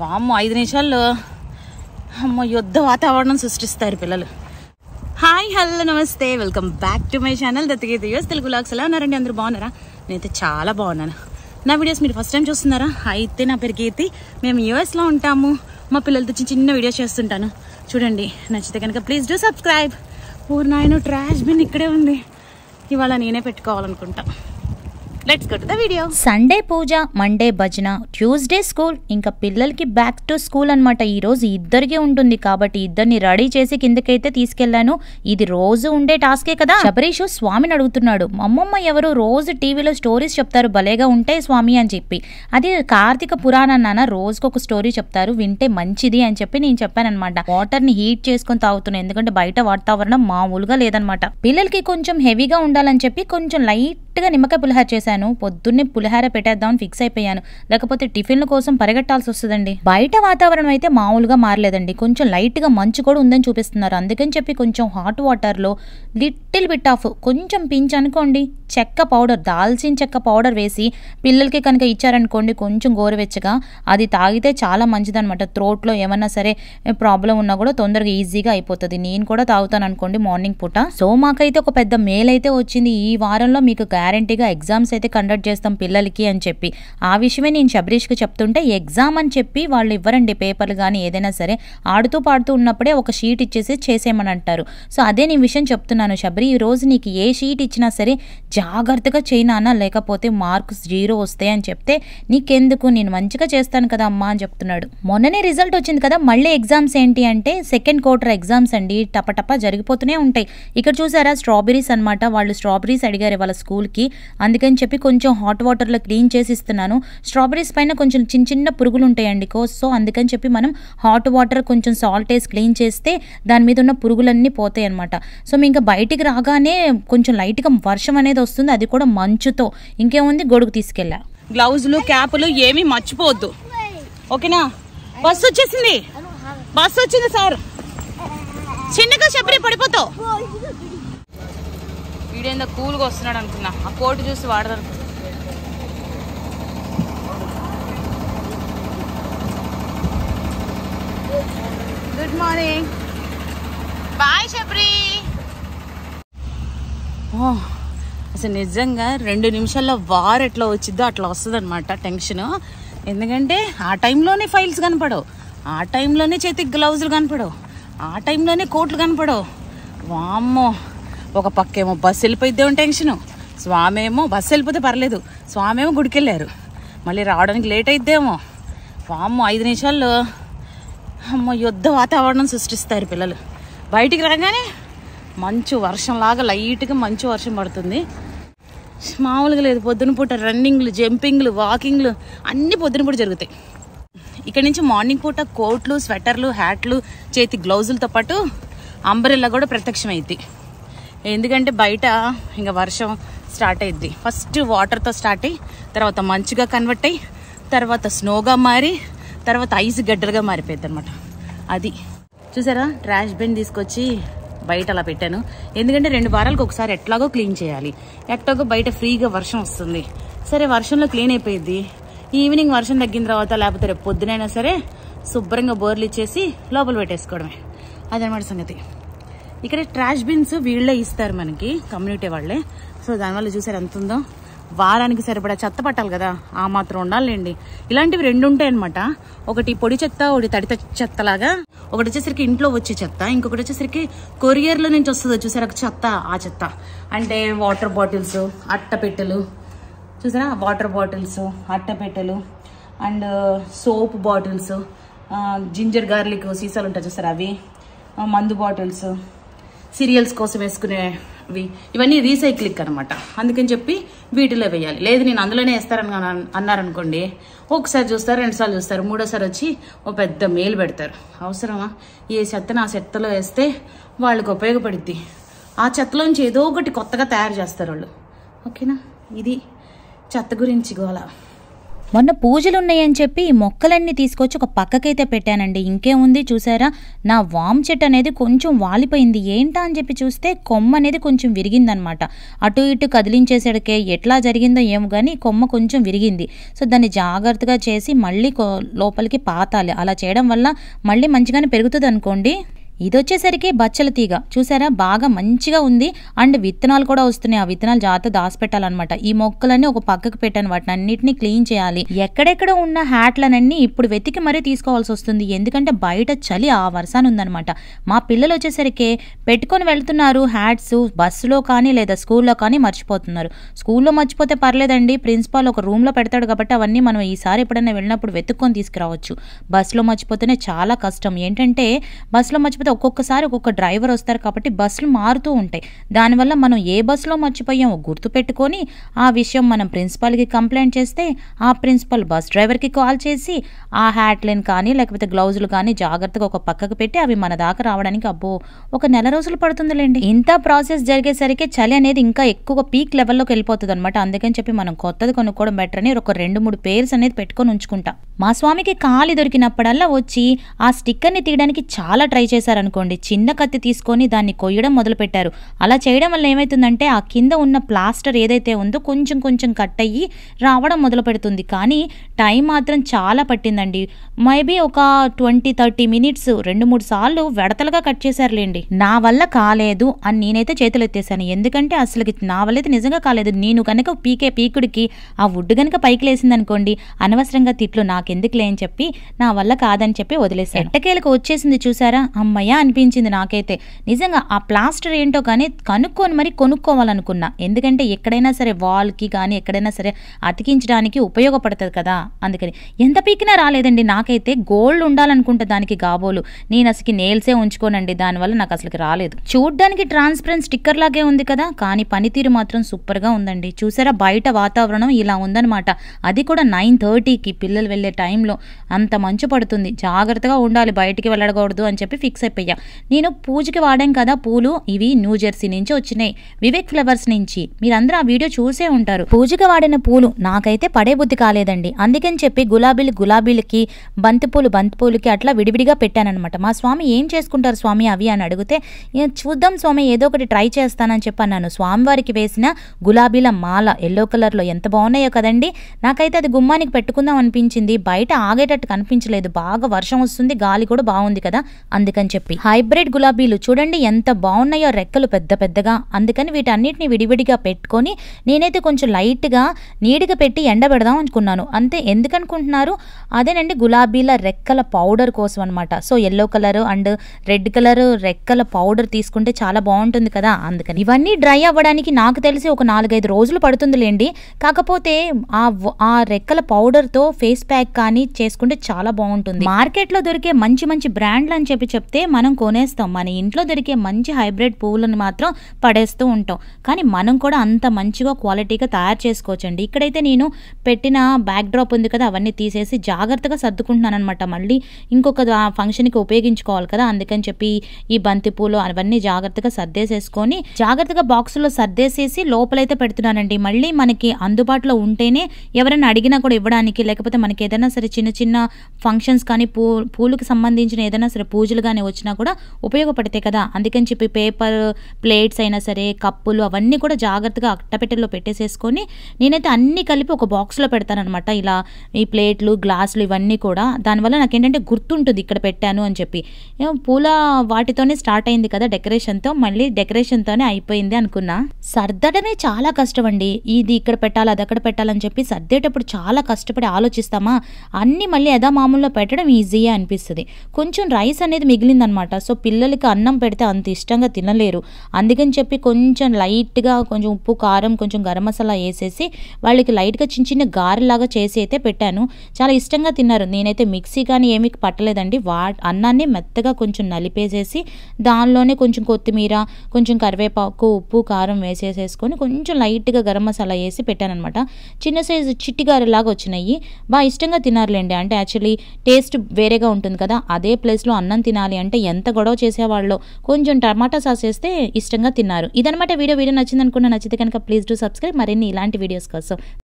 form ఐదు నిమిషాల్లో అమ్మ యుద్ధ వాతావరణం సృష్టిస్తారు పిల్లలు హాయ్ హలో నమస్తే welcome back to my channel Dattageetha యూస్ తెలుగు లాక్స్ ఎలా ఉన్నారండి అందరూ బాగున్నారా నేనైతే చాలా బాగున్నాను నా వీడియోస్ మీరు ఫస్ట్ టైం చూస్తున్నారా అయితే నా పేరు కీర్తి మేము యూఎస్లో ఉంటాము మా పిల్లలతో చిన్న చిన్న వీడియోస్ చేస్తుంటాను చూడండి నచ్చితే కనుక ప్లీజ్ డూ సబ్స్క్రైబ్ ఓ నాయన ట్రాష్ బిన్ ఇక్కడే ఉంది ఇవాళ నేనే పెట్టుకోవాలనుకుంటా let's go to the video Sunday పూజ మండే భజన ట్యూస్డే స్కూల్ ఇంకా పిల్లలకి బ్యాక్ టు స్కూల్ అనమాట ఈ రోజు ఇద్దరికి ఉంటుంది కాబట్టి ఇద్దరిని రెడీ చేసి కిందకైతే తీసుకెళ్లాను ఇది రోజు ఉండే టాస్కే కదా శబరీషు స్వామిని అడుగుతున్నాడు అమ్మమ్మ ఎవరు రోజు టీవీలో స్టోరీస్ చెప్తారు భలేగా ఉంటాయి స్వామి అని చెప్పి అది కార్తీక పురాణం నాన్న రోజుకు ఒక స్టోరీ చెప్తారు వింటే మంచిది అని చెప్పి నేను చెప్పానమాట వాటర్ ని హీట్ చేసుకొని తాగుతున్నాను ఎందుకంటే బయట వాతావరణం మామూలుగా లేదనమాట పిల్లలకి కొంచెం హెవీగా ఉండాలని చెప్పి కొంచెం లైట్ లైట్గా నిమ్మకాయ పులిహార చేశాను పొద్దున్నే పులిహార పెట్టేద్దామని ఫిక్స్ అయిపోయాను లేకపోతే టిఫిన్ల కోసం పరిగెట్టాల్సి వస్తుందండి బయట వాతావరణం అయితే మామూలుగా మారలేదండి కొంచెం లైట్గా మంచు కూడా ఉందని చూపిస్తున్నారు అందుకని చెప్పి కొంచెం హాట్ వాటర్లో లిటిల్ బిట్ ఆఫ్ కొంచెం పించ్ అనుకోండి చెక్క పౌడర్ దాల్చిన చెక్క పౌడర్ వేసి పిల్లలకి కనుక ఇచ్చారనుకోండి కొంచెం గోరువెచ్చగా అది తాగితే చాలా మంచిదనమాట త్రోట్లో ఏమన్నా సరే ప్రాబ్లం ఉన్నా కూడా తొందరగా ఈజీగా అయిపోతుంది నేను కూడా తాగుతాను అనుకోండి మార్నింగ్ పూట సో మాకైతే ఒక పెద్ద మేల్ అయితే వచ్చింది ఈ వారంలో మీకు గ్యారంటీగా ఎగ్జామ్స్ అయితే కండక్ట్ చేస్తాం పిల్లలకి అని చెప్పి ఆ విషయమే నేను శబరీష్కి చెప్తుంటే ఎగ్జామ్ అని చెప్పి వాళ్ళు ఇవ్వరండి పేపర్లు కానీ ఏదైనా సరే ఆడుతూ పాడుతూ ఉన్నప్పుడే ఒక షీట్ ఇచ్చేసి చేసేయమని అంటారు సో అదే నేను విషయం చెప్తున్నాను శబరి ఈ రోజు నీకు ఏ షీట్ ఇచ్చినా సరే జాగ్రత్తగా చేయినానా లేకపోతే మార్క్స్ జీరో వస్తాయి అని చెప్తే నీకెందుకు నేను మంచిగా చేస్తాను కదా అమ్మా అని చెప్తున్నాడు మొన్ననే రిజల్ట్ వచ్చింది కదా మళ్ళీ ఎగ్జామ్స్ ఏంటి అంటే సెకండ్ క్వార్టర్ ఎగ్జామ్స్ అండి టపటప జరిగిపోతూనే ఉంటాయి ఇక్కడ చూసారా స్ట్రాబెరీస్ అనమాట వాళ్ళు స్ట్రాబెరీస్ అడిగారు వాళ్ళ స్కూల్కి మనకి అందుకని చెప్పి కొంచెం హాట్ వాటర్లో క్లీన్ చేసి ఇస్తున్నాను స్ట్రాబెరీస్ పైన కొంచెం చిన్న చిన్న పురుగులు ఉంటాయండి కో సో అందుకని చెప్పి మనం హాట్ వాటర్ కొంచెం సాల్ట్ వేసి క్లీన్ చేస్తే దాని మీద ఉన్న పురుగులన్నీ పోతాయి అనమాట సో మీ ఇంకా బయటికి రాగానే కొంచెం లైట్గా వర్షం అనేది వస్తుంది అది కూడా మంచుతో ఇంకేముంది గొడుగు తీసుకెళ్ళా గ్లౌజులు క్యాపులు ఏమీ మర్చిపోవద్దు ఓకేనా బస్సు వచ్చేసింది బస్సు వచ్చింది సార్ చిన్నగా చెప్పి పడిపోతావు వీడేందో కూల్గా వస్తున్నాడు అనుకున్నా ఆ కోటు చూసి వాడదాం గుడ్ మార్నింగ్ బాయ్ ఓ అసలు నిజంగా రెండు నిమిషాల్లో వార్ ఎట్లా వచ్చిందో అట్లా వస్తుంది అనమాట టెన్షన్ ఎందుకంటే ఆ టైంలోనే ఫైల్స్ కనపడవు ఆ టైంలోనే చేతికి గ్లౌజులు కనపడవు ఆ టైంలోనే కోట్లు కనపడవు వామ్మో ఒక పక్కేమో బస్సు వెళ్ళిపోయిద్దేమో టెన్షన్ స్వామి ఏమో బస్సు వెళ్ళిపోతే పర్లేదు స్వామి ఏమో గుడికి వెళ్ళారు మళ్ళీ రావడానికి లేట్ అయిద్దేమో వామ్మో ఐదు నిమిషాల్లో అమ్మ యుద్ధ వాతావరణం సృష్టిస్తారు పిల్లలు బయటికి రాగానే మంచు వర్షంలాగా లైట్గా మంచు వర్షం పడుతుంది మామూలుగా లేదు పొద్దున పూట రన్నింగ్లు జంపింగ్లు వాకింగ్లు అన్నీ పొద్దున పూట జరుగుతాయి ఇక్కడ నుంచి మార్నింగ్ పూట కోట్లు స్వెటర్లు హ్యాట్లు చేతి గ్లౌజులతో పాటు అంబ్రెల్లా కూడా ప్రత్యక్షమైద్ది ఎందుకంటే బయట ఇంకా వర్షం స్టార్ట్ అయింది ఫస్ట్ వాటర్తో స్టార్ట్ అయ్యి తర్వాత మంచుగా కన్వర్ట్ అయ్యి తర్వాత స్నోగా మారి తర్వాత ఐస్ గడ్డలుగా మారిపోయింది అనమాట అది చూసారా ట్రాష్ బిన్ తీసుకొచ్చి బయట అలా పెట్టాను ఎందుకంటే రెండు వారాలకు ఒకసారి ఎట్లాగో క్లీన్ చేయాలి ఎట్లాగో బయట ఫ్రీగా వర్షం వస్తుంది సరే వర్షంలో క్లీన్ అయిపోయింది ఈవినింగ్ వర్షం తగ్గిన తర్వాత లేకపోతే రేపు పొద్దునైనా సరే శుభ్రంగా బోర్లు ఇచ్చేసి లోపల పెట్టేసుకోవడమే అదనమాట సంగతి ఇక్కడ ట్రాష్ బిన్స్ వీళ్ళే ఇస్తారు మనకి కమ్యూనిటీ వాళ్ళే సో దానివల్ల చూసారు ఎంత ఉందో వారానికి సరిపడా చెత్త పట్టాలి కదా ఆ మాత్రం ఉండాలండి ఇలాంటివి రెండు ఉంటాయి అనమాట ఒకటి పొడి చెత్త ఒకటి తడి చెత్త లాగా ఒకటి వచ్చేసరికి ఇంట్లో వచ్చే చెత్త ఇంకొకటి వచ్చేసరికి కొరియర్లో నుంచి వస్తుంది చూసారా చెత్త ఆ చెత్త అంటే వాటర్ బాటిల్స్ అట్టపెట్టెలు చూసారా వాటర్ బాటిల్స్ అట్టపెట్టెలు and soap bottles ginger garlic సీసాలు ఉంటాయి చూసారా అవి మందు బాటిల్స్ సీరియల్స్ కోసం వేసుకునేవి ఇవన్నీ రీసైక్లింగ్ అనమాట అందుకని చెప్పి వీటిలో వేయాలి లేదు నేను అందులోనే వేస్తారని అన్నారనుకోండి ఒకసారి చూస్తారు రెండుసార్లు చూస్తారు మూడోసారి వచ్చి ఓ పెద్ద మేలు పెడతారు అవసరమా ఏ చెత్తను ఆ చెత్తలో వేస్తే వాళ్ళకి ఉపయోగపడుద్ది ఆ చెత్తలోంచి ఏదో ఒకటి కొత్తగా తయారు చేస్తారు వాళ్ళు ఓకేనా ఇది చెత్త గురించి గోలా మొన్న పూజలు ఉన్నాయని చెప్పి ఈ మొక్కలన్నీ తీసుకొచ్చి ఒక పక్కకైతే పెట్టానండి ఇంకేముంది చూసారా నా వామ్ చెట్టు అనేది కొంచెం వాలిపోయింది ఏంటా అని చెప్పి చూస్తే కొమ్మ అనేది కొంచెం విరిగిందనమాట అటు ఇటు కదిలించేసరికే ఎట్లా జరిగిందో ఏమో కానీ కొమ్మ కొంచెం విరిగింది సో దాన్ని జాగ్రత్తగా చేసి మళ్ళీ లోపలికి పాతాలి అలా చేయడం వల్ల మళ్ళీ మంచిగానే పెరుగుతుంది అనుకోండి ఇది వచ్చేసరికి బచ్చల తీగ చూసారా బాగా మంచిగా ఉంది అండ్ విత్తనాలు కూడా వస్తున్నాయి ఆ విత్తనాలు జాగ్రత్త దాచిపెట్టాలన్నమాట ఈ మొక్కలన్నీ ఒక పక్కకు పెట్టాను వాటిని అన్నిటిని క్లీన్ చేయాలి ఎక్కడెక్కడ ఉన్న హ్యాట్లనన్నీ ఇప్పుడు వెతికి మరీ తీసుకోవాల్సి వస్తుంది ఎందుకంటే బయట చలి ఆ వర్షాన్ని ఉందనమాట మా పిల్లలు వచ్చేసరికి పెట్టుకొని వెళ్తున్నారు హ్యాట్స్ బస్సులో కానీ లేదా స్కూల్లో కానీ మర్చిపోతున్నారు స్కూల్లో మర్చిపోతే పర్లేదండి ప్రిన్సిపాల్ ఒక రూమ్లో పెడతాడు కాబట్టి అవన్నీ మనం ఈసారి ఎప్పుడైనా వెళ్ళినప్పుడు వెతుక్కొని తీసుకురావచ్చు బస్సులో మర్చిపోతేనే చాలా కష్టం ఏంటంటే బస్సులో మర్చిపోతే లేకపోతే ఒక్కొక్కసారి ఒక్కొక్క డ్రైవర్ వస్తారు కాబట్టి బస్సులు మారుతూ ఉంటాయి దానివల్ల మనం ఏ బస్సులో మర్చిపోయామో గుర్తుపెట్టుకొని ఆ విషయం మనం ప్రిన్సిపాల్కి కంప్లైంట్ చేస్తే ఆ ప్రిన్సిపల్ బస్ డ్రైవర్కి కాల్ చేసి ఆ హ్యాట్లను కానీ లేకపోతే గ్లౌజులు కానీ జాగ్రత్తగా ఒక పక్కకు పెట్టి అవి మన దాకా రావడానికి అబ్బో ఒక నెల రోజులు పడుతుందిలేండి ఇంత ప్రాసెస్ జరిగేసరికి చలి అనేది ఇంకా ఎక్కువ పీక్ లెవెల్లోకి వెళ్ళిపోతుంది అనమాట అందుకని చెప్పి మనం కొత్తది కొనుక్కోవడం బెటర్ అని ఒక రెండు మూడు పేర్స్ అనేది పెట్టుకొని ఉంచుకుంటాం మా స్వామికి కాలి దొరికినప్పుడల్లా వచ్చి ఆ స్టిక్కర్ని తీయడానికి చాలా ట్రై చేశారనుకోండి చిన్న కత్తి తీసుకొని దాన్ని కొయ్యడం మొదలుపెట్టారు అలా చేయడం వల్ల ఏమవుతుందంటే ఆ కింద ఉన్న ప్లాస్టర్ ఏదైతే ఉందో కొంచెం కొంచెం కట్ అయ్యి రావడం మొదలు పెడుతుంది కానీ టైం మాత్రం చాలా పట్టిందండి మేబీ ఒక ట్వంటీ థర్టీ మినిట్స్ రెండు మూడు సార్లు వెడతలుగా కట్ చేశారులేండి నా వల్ల కాలేదు అని నేనైతే చేతులు ఎత్తేసాను ఎందుకంటే అసలు నా వల్ల అయితే నిజంగా కాలేదు నేను కనుక పీకే పీకుడికి ఆ వుడ్ కనుక పైకి లేసిందనుకోండి అనవసరంగా తిట్లు నాకు నాకెందుకులే అని చెప్పి నా వల్ల కాదని చెప్పి వదిలేశాను ఎట్టకేలకు వచ్చేసింది చూసారా అమ్మయ్య అనిపించింది నాకైతే నిజంగా ఆ ప్లాస్టర్ ఏంటో కానీ కనుక్కొని మరి కొనుక్కోవాలనుకున్నా ఎందుకంటే ఎక్కడైనా సరే వాల్కి కానీ ఎక్కడైనా సరే అతికించడానికి ఉపయోగపడుతుంది కదా అందుకని ఎంత పీకినా రాలేదండి నాకైతే గోల్డ్ ఉండాలనుకుంటే దానికి గాబోలు నేను అసలు నేల్సే ఉంచుకోనండి దానివల్ల నాకు అసలుకి రాలేదు చూడ్డానికి ట్రాన్స్పరెంట్ స్టిక్కర్ లాగే ఉంది కదా కానీ పనితీరు మాత్రం సూపర్గా ఉందండి చూసారా బయట వాతావరణం ఇలా ఉందనమాట అది కూడా నైన్ థర్టీకి పిల్లలు వెళ్ళే టైంలో అంత మంచు పడుతుంది జాగ్రత్తగా ఉండాలి బయటికి వెళ్ళకూడదు అని చెప్పి ఫిక్స్ అయిపోయా నేను పూజకి వాడాం కదా పూలు ఇవి న్యూ జెర్సీ నుంచి వచ్చినాయి వివేక్ ఫ్లవర్స్ నుంచి మీరందరూ ఆ వీడియో చూసే ఉంటారు పూజకి వాడిన పూలు నాకైతే పడే బుద్ధి కాలేదండి అందుకని చెప్పి గులాబీలు గులాబీలకి బంతిపూలు బంతిపూలకి అట్లా విడివిడిగా పెట్టానమాట మా స్వామి ఏం చేసుకుంటారు స్వామి అవి అని అడిగితే చూద్దాం స్వామి ఏదో ఒకటి ట్రై చేస్తానని చెప్పి అన్నాను స్వామివారికి వేసిన గులాబీల మాల ఎల్లో కలర్లో ఎంత బాగున్నాయో కదండి నాకైతే అది గుమ్మానికి పెట్టుకుందాం అనిపించింది బయట ఆగేటట్టు కనిపించలేదు బాగా వర్షం వస్తుంది గాలి కూడా బాగుంది కదా అందుకని చెప్పి హైబ్రిడ్ గులాబీలు చూడండి ఎంత బాగున్నాయో రెక్కలు పెద్ద పెద్దగా అందుకని వీటన్నిటిని విడివిడిగా పెట్టుకొని నేనైతే కొంచెం లైట్గా నీడిగా పెట్టి ఎండబెడదాం అనుకున్నాను అంతే ఎందుకనుకుంటున్నారు అదేనండి గులాబీల రెక్కల పౌడర్ కోసం అనమాట so yellow colour and red colour రెక్కల పౌడర్ తీసుకుంటే చాలా బాగుంటుంది కదా అందుకని ఇవన్నీ డ్రై అవ్వడానికి నాకు తెలిసి ఒక నాలుగైదు రోజులు పడుతుందిలేండి కాకపోతే ఆ ఆ రెక్కల పౌడర్తో ఫేస్ ప్యాక్ కానీ చేసుకుంటే చాలా బాగుంటుంది మార్కెట్ లో దొరికే మంచి మంచి బ్రాండ్లు అని చెప్పి చెప్తే మనం కొనేస్తాం మన ఇంట్లో దొరికే మంచి హైబ్రిడ్ పువ్వులను మాత్రం పడేస్తూ ఉంటాం కానీ మనం కూడా అంత మంచిగా క్వాలిటీగా తయారు చేసుకోవచ్చండి ఇక్కడైతే నేను పెట్టిన బ్యాక్ డ్రాప్ ఉంది కదా అవన్నీ తీసేసి జాగ్రత్తగా సర్దుకుంటున్నాను అనమాట మళ్ళీ ఇంకొక ఫంక్షన్కి ఉపయోగించుకోవాలి కదా అందుకని చెప్పి ఈ బంతి పూలు అవన్నీ జాగ్రత్తగా సర్దేసేసుకొని జాగ్రత్తగా లో సర్దేసేసి లోపలైతే పెడుతున్నానండి మళ్ళీ మనకి అందుబాటులో ఉంటేనే ఎవరైనా అడిగినా కూడా ఇవ్వడానికి లేకపోతే మనకి ఏదైనా ఏదైనా సరే చిన్న చిన్న ఫంక్షన్స్ కానీ పూ పూలకు సంబంధించిన ఏదైనా సరే పూజలు కానీ వచ్చినా కూడా ఉపయోగపడతాయి కదా అందుకని చెప్పి పేపర్ ప్లేట్స్ అయినా సరే కప్పులు అవన్నీ కూడా జాగ్రత్తగా అట్టపెట్టెలో పెట్టేసేసుకొని నేనైతే అన్నీ కలిపి ఒక బాక్స్లో పెడతానమాట ఇలా ఈ ప్లేట్లు గ్లాసులు ఇవన్నీ కూడా దానివల్ల ఏంటంటే గుర్తుంటుంది ఇక్కడ పెట్టాను అని చెప్పి పూల వాటితోనే స్టార్ట్ అయింది కదా డెకరేషన్తో మళ్ళీ డెకరేషన్తోనే అయిపోయింది అనుకున్నా సర్దడమే చాలా కష్టం అండి ఇది ఇక్కడ పెట్టాలి అది అక్కడ పెట్టాలని చెప్పి సర్దేటప్పుడు చాలా కష్టపడి ఆలోచిస్తామా అన్నీ మళ్ళీ యథామామూల్లో పెట్టడం ఈజీయే అనిపిస్తుంది కొంచెం రైస్ అనేది మిగిలిందనమాట సో పిల్లలకి అన్నం పెడితే అంత ఇష్టంగా తినలేరు అందుకని చెప్పి కొంచెం లైట్గా కొంచెం ఉప్పు కారం కొంచెం గరం మసాలా వేసేసి వాళ్ళకి లైట్గా చిన్న చిన్న గారెలాగా చేసి అయితే పెట్టాను చాలా ఇష్టంగా తిన్నారు నేనైతే మిక్సీ కానీ ఏమీ పట్టలేదండి వా అన్నాన్ని మెత్తగా కొంచెం నలిపేసేసి దానిలోనే కొంచెం కొత్తిమీర కొంచెం కరివేపాకు ఉప్పు కారం వేసేసేసుకొని కొంచెం లైట్గా గరం మసాలా వేసి పెట్టానమాట చిన్న సైజు చిట్టిగారెలాగా వచ్చినాయి బాగా ఇష్టంగా ఇష్టంగా తినారులేండి అంటే యాక్చువల్లీ టేస్ట్ వేరేగా ఉంటుంది కదా అదే ప్లేస్లో అన్నం తినాలి అంటే ఎంత గొడవ చేసేవాళ్ళు కొంచెం టమాటా సాస్ వేస్తే ఇష్టంగా తిన్నారు ఇదనమాట వీడియో వీడియో నచ్చింది నచ్చితే కనుక ప్లీజ్ డూ సబ్స్క్రైబ్ మరిన్ని ఇలాంటి వీడియోస్ కోసం